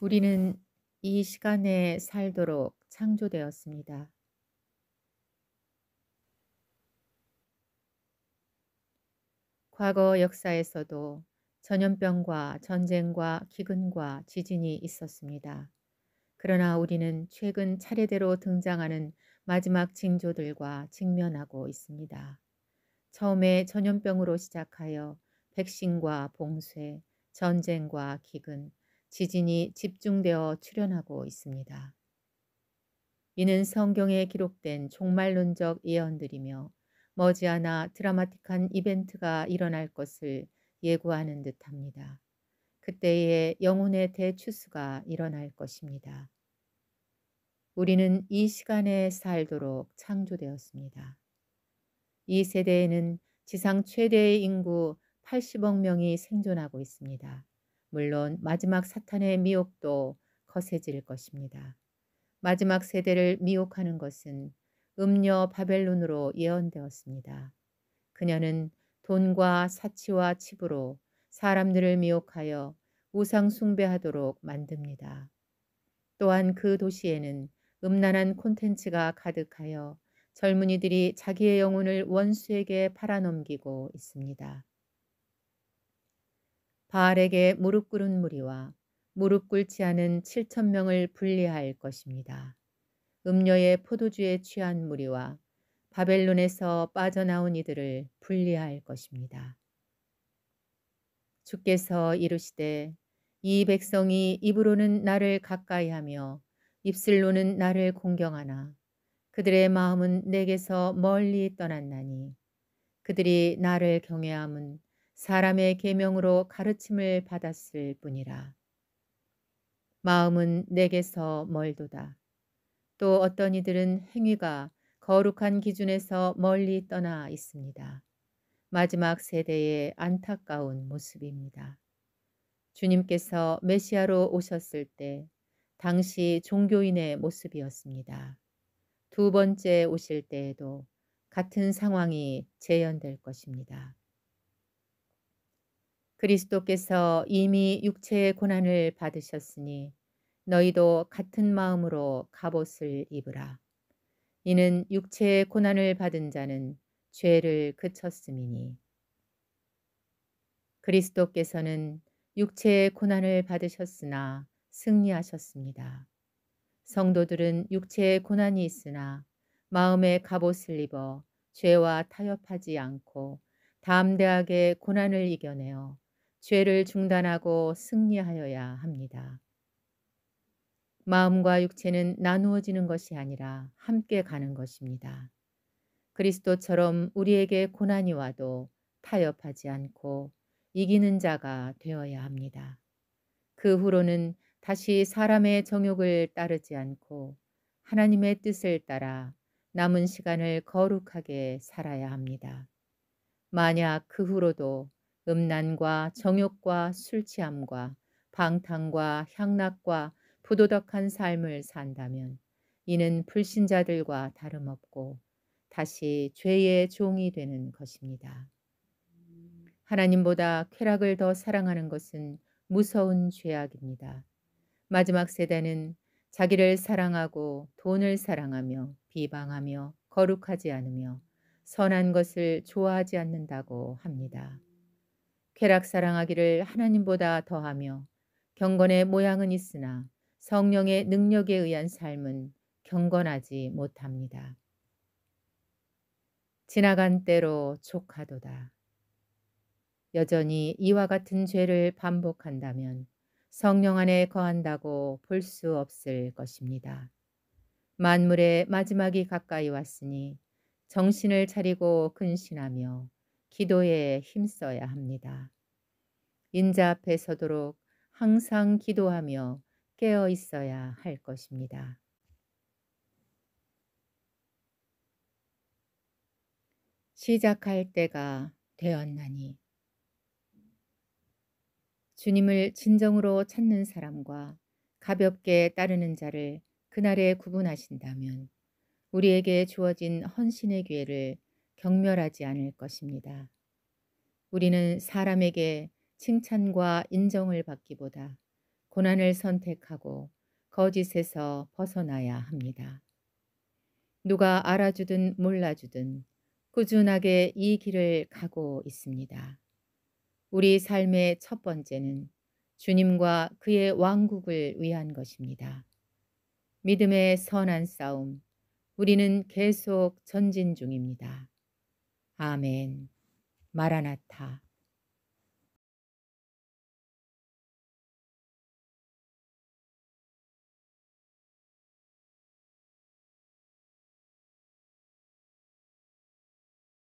우리는 이 시간에 살도록 창조되었습니다. 과거 역사에서도 전염병과 전쟁과 기근과 지진이 있었습니다. 그러나 우리는 최근 차례대로 등장하는 마지막 징조들과 직면하고 있습니다. 처음에 전염병으로 시작하여 백신과 봉쇄, 전쟁과 기근, 지진이 집중되어 출현하고 있습니다. 이는 성경에 기록된 종말론적 예언들이며 머지않아 드라마틱한 이벤트가 일어날 것을 예고하는 듯합니다. 그때에 영혼의 대추수가 일어날 것입니다. 우리는 이 시간에 살도록 창조되었습니다. 이 세대에는 지상 최대의 인구 80억 명이 생존하고 있습니다. 물론 마지막 사탄의 미혹도 거세질 것입니다. 마지막 세대를 미혹하는 것은 음녀 바벨론으로 예언되었습니다. 그녀는 돈과 사치와 칩으로 사람들을 미혹하여 우상 숭배하도록 만듭니다. 또한 그 도시에는 음란한 콘텐츠가 가득하여 젊은이들이 자기의 영혼을 원수에게 팔아넘기고 있습니다. 바알에게 무릎 꿇은 무리와 무릎 꿇지 않은 7천 명을 분리할 것입니다. 음녀의 포도주에 취한 무리와 바벨론에서 빠져나온 이들을 분리할 것입니다. 주께서 이르시되 이 백성이 입으로는 나를 가까이 하며 입술로는 나를 공경하나 그들의 마음은 내게서 멀리 떠났나니 그들이 나를 경외함은 사람의 계명으로 가르침을 받았을 뿐이라. 마음은 내게서 멀도다. 또 어떤 이들은 행위가 거룩한 기준에서 멀리 떠나 있습니다. 마지막 세대의 안타까운 모습입니다. 주님께서 메시아로 오셨을 때 당시 종교인의 모습이었습니다. 두 번째 오실 때에도 같은 상황이 재현될 것입니다. 그리스도께서 이미 육체의 고난을 받으셨으니 너희도 같은 마음으로 갑옷을 입으라. 이는 육체의 고난을 받은 자는 죄를 그쳤음이니. 그리스도께서는 육체의 고난을 받으셨으나 승리하셨습니다. 성도들은 육체의 고난이 있으나 마음의 갑옷을 입어 죄와 타협하지 않고 담대하게 고난을 이겨내어 죄를 중단하고 승리하여야 합니다. 마음과 육체는 나누어지는 것이 아니라 함께 가는 것입니다. 그리스도처럼 우리에게 고난이 와도 타협하지 않고 이기는 자가 되어야 합니다. 그 후로는 다시 사람의 정욕을 따르지 않고 하나님의 뜻을 따라 남은 시간을 거룩하게 살아야 합니다. 만약 그 후로도 음란과 정욕과 술취함과 방탕과 향락과 부도덕한 삶을 산다면 이는 불신자들과 다름없고 다시 죄의 종이 되는 것입니다. 하나님보다 쾌락을 더 사랑하는 것은 무서운 죄악입니다. 마지막 세대는 자기를 사랑하고 돈을 사랑하며 비방하며 거룩하지 않으며 선한 것을 좋아하지 않는다고 합니다. 쾌락 사랑하기를 하나님보다 더하며 경건의 모양은 있으나 성령의 능력에 의한 삶은 경건하지 못합니다. 지나간 때로 족하도다. 여전히 이와 같은 죄를 반복한다면 성령 안에 거한다고 볼 수 없을 것입니다. 만물의 마지막이 가까이 왔으니 정신을 차리고 근신하며 기도에 힘써야 합니다. 인자 앞에 서도록 항상 기도하며 깨어 있어야 할 것입니다. 시작할 때가 되었나니 주님을 진정으로 찾는 사람과 가볍게 따르는 자를 그날에 구분하신다면 우리에게 주어진 헌신의 기회를 경멸하지 않을 것입니다. 우리는 사람에게 칭찬과 인정을 받기보다 고난을 선택하고 거짓에서 벗어나야 합니다. 누가 알아주든 몰라주든 꾸준하게 이 길을 가고 있습니다. 우리 삶의 첫 번째는 주님과 그의 왕국을 위한 것입니다. 믿음의 선한 싸움, 우리는 계속 전진 중입니다. 아멘. 마라나타.